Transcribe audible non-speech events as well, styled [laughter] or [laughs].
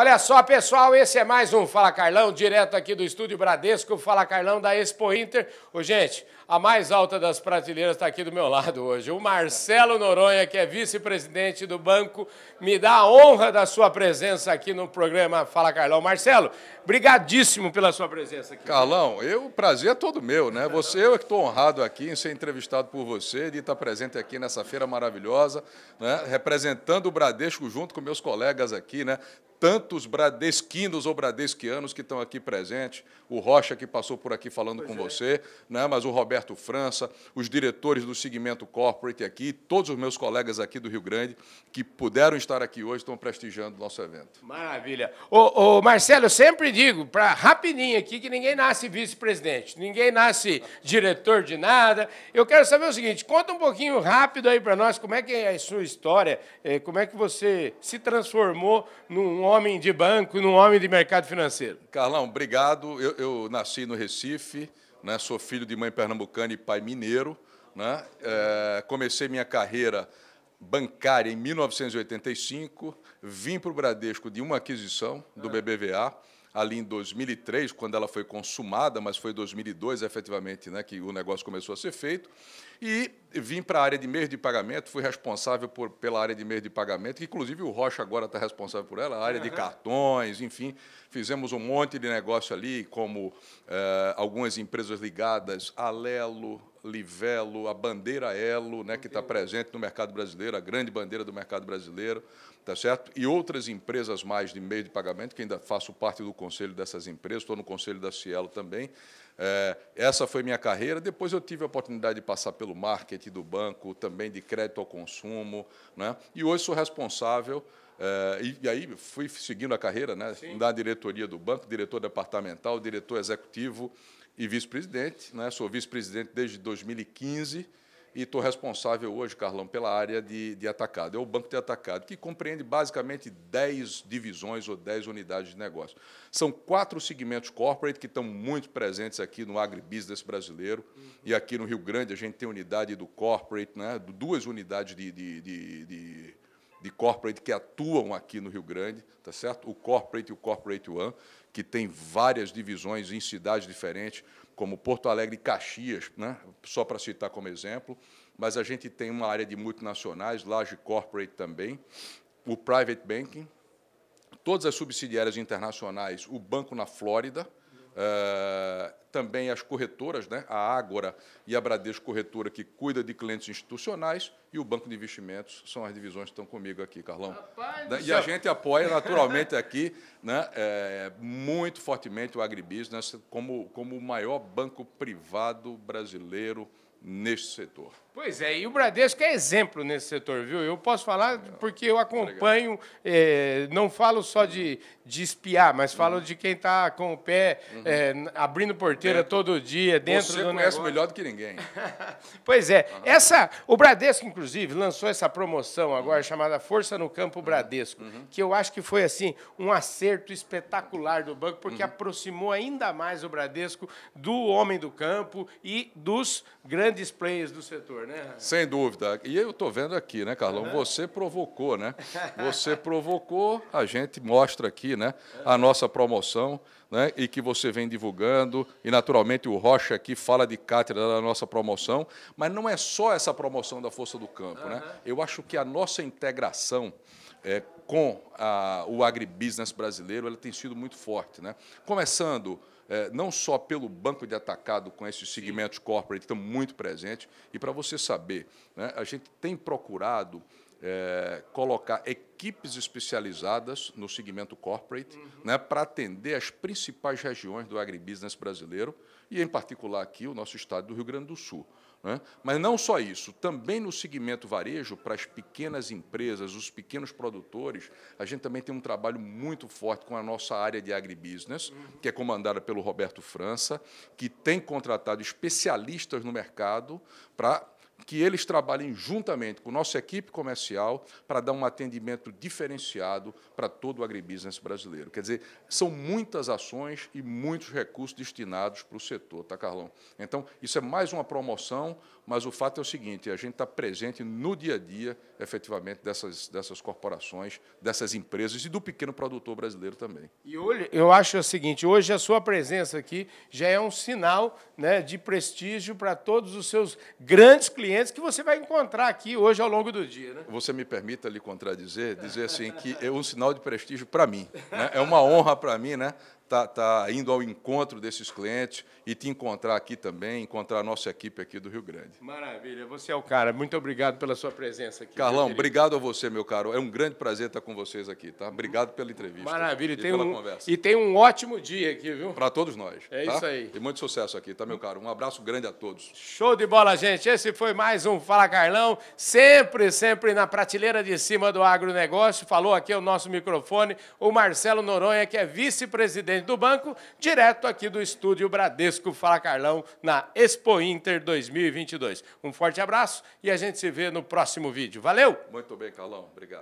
Olha só, pessoal, esse é mais um Fala Carlão, direto aqui do Estúdio Bradesco, Fala Carlão da Expo Inter. Ô, gente, a mais alta das prateleiras está aqui do meu lado hoje. O Marcelo Noronha, que é vice-presidente do banco, me dá a honra da sua presença aqui no programa Fala Carlão. Marcelo, brigadíssimo pela sua presença aqui. Carlão, eu, o prazer é todo meu, né? Você, eu que estou honrado aqui em ser entrevistado por você, de estar presente aqui nessa feira maravilhosa, né? representando o Bradesco junto com meus colegas aqui, né? tantos bradesquinos ou bradesquianos que estão aqui presentes, o Rocha que passou por aqui falando pois com é. você, né? mas o Roberto França, os diretores do segmento corporate aqui, todos os meus colegas aqui do Rio Grande que puderam estar aqui hoje, estão prestigiando o nosso evento. Maravilha. Ô, ô Marcelo, eu sempre digo, para rapidinho aqui, que ninguém nasce vice-presidente, ninguém nasce diretor de nada. Eu quero saber o seguinte, conta um pouquinho rápido aí para nós como é que é a sua história, eh, como é que você se transformou num homem de banco, num homem de mercado financeiro. Carlão, obrigado. Eu, eu nasci no Recife, né? sou filho de mãe pernambucana e pai mineiro. Né? É, comecei minha carreira bancária em 1985, vim para o Bradesco de uma aquisição do BBVA ali em 2003, quando ela foi consumada, mas foi em 2002 efetivamente né, que o negócio começou a ser feito. E vim para a área de meio de pagamento, fui responsável por, pela área de meio de pagamento, que inclusive o Rocha agora está responsável por ela, a área uhum. de cartões, enfim. Fizemos um monte de negócio ali, como eh, algumas empresas ligadas, Lelo, Livelo, a bandeira Elo, né, que está presente no mercado brasileiro, a grande bandeira do mercado brasileiro, tá certo? E outras empresas mais de meio de pagamento, que ainda faço parte do conselho dessas empresas, estou no conselho da Cielo também. É, essa foi minha carreira. Depois eu tive a oportunidade de passar pelo marketing do banco, também de crédito ao consumo, né? E hoje sou responsável Uh, e, e, aí fui seguindo a carreira, né? na diretoria do banco, diretor departamental, diretor executivo e vice-presidente. Né? Sou vice-presidente desde 2015 e estou responsável hoje, Carlão, pela área de, de atacado. É o banco de atacado, que compreende basicamente 10 divisões ou 10 unidades de negócio. São quatro segmentos corporate que estão muito presentes aqui no agribusiness brasileiro. Uhum. E aqui no Rio Grande a gente tem unidade do corporate, né? duas unidades de, de, de de corporate que atuam aqui no Rio Grande, tá certo? O Corporate e o Corporate One, que tem várias divisões em cidades diferentes, como Porto Alegre e Caxias, né? só para citar como exemplo, mas a gente tem uma área de multinacionais, large Corporate também, o Private Banking, todas as subsidiárias internacionais, o banco na Flórida, eh, também as corretoras, né, a Ágora e a Bradesco Corretora, que cuida de clientes institucionais, e o Banco de Investimentos, são as divisões que estão comigo aqui, Carlão. Rapaz né? e a gente apoia, naturalmente, aqui, né, é, muito fortemente o agribusiness né? como, como o maior banco privado brasileiro neste setor. Pois é, e o Bradesco é exemplo nesse setor, viu? Eu posso falar porque eu acompanho, é, não falo só de, de espiar, mas falo uhum. de quem está com o pé é, abrindo porteira dentro. todo dia, dentro Você do conhece melhor do que ninguém. [laughs] pois é. Uhum. Essa, o Bradesco, inclusive, lançou essa promoção agora uhum. chamada Força no Campo uhum. Bradesco, que eu acho que foi assim um acerto espetacular do banco, porque aproximou ainda mais o Bradesco do homem do campo e dos grandes grandes players do setor, né? Sem dúvida. E eu estou vendo aqui, né, Carlão? Uhum. Você provocou, né? [laughs] Você provocou, a gente mostra aqui, né? A nossa promoção. Né, e que você vem divulgando, e naturalmente o Rocha aqui fala de cátedra da nossa promoção, mas não é só essa promoção da Força do Campo. Uhum. Né? Eu acho que a nossa integração é, com a, o agribusiness brasileiro ela tem sido muito forte. Né? Começando é, não só pelo banco de atacado com esses segmentos corporate que estão muito presentes, e para você saber, né, a gente tem procurado é, colocar equipes especializadas no segmento corporate uhum. né, para atender as principais regiões do agribusiness brasileiro e, em particular, aqui o nosso estado do Rio Grande do Sul. Né? Mas não só isso, também no segmento varejo, para as pequenas empresas, os pequenos produtores, a gente também tem um trabalho muito forte com a nossa área de agribusiness, uhum. que é comandada pelo Roberto França, que tem contratado especialistas no mercado para que eles trabalhem juntamente com nossa equipe comercial para dar um atendimento diferenciado para todo o agribusiness brasileiro. Quer dizer, são muitas ações e muitos recursos destinados para o setor, tá, Carlão? Então, isso é mais uma promoção, mas o fato é o seguinte: a gente está presente no dia a dia, efetivamente, dessas, dessas corporações, dessas empresas e do pequeno produtor brasileiro também. E hoje, eu acho o seguinte: hoje a sua presença aqui já é um sinal né, de prestígio para todos os seus grandes clientes clientes que você vai encontrar aqui hoje ao longo do dia. Né? Você me permita lhe contradizer, dizer assim que é um sinal de prestígio para mim, né? é uma honra para mim, né? tá, tá indo ao encontro desses clientes e te encontrar aqui também, encontrar a nossa equipe aqui do Rio Grande. Maravilha, você é o cara. Muito obrigado pela sua presença aqui. Carlão, obrigado a você, meu caro. É um grande prazer estar com vocês aqui, tá? Obrigado pela entrevista. Maravilha, e, tem pela um, conversa. E tem um ótimo dia aqui, viu? Para todos nós. É tá? isso aí. E muito sucesso aqui, tá, meu caro? Um abraço grande a todos. Show de bola, gente. Esse foi mais um Fala Carlão. Sempre, sempre na prateleira de cima do agronegócio. Falou aqui o nosso microfone, o Marcelo Noronha, que é vice-presidente diretamente do banco, direto aqui do estúdio Bradesco Fala Carlão, na Expo Inter 2022. Um forte abraço e a gente se vê no próximo vídeo. Valeu! Muito bem, Carlão. Obrigado.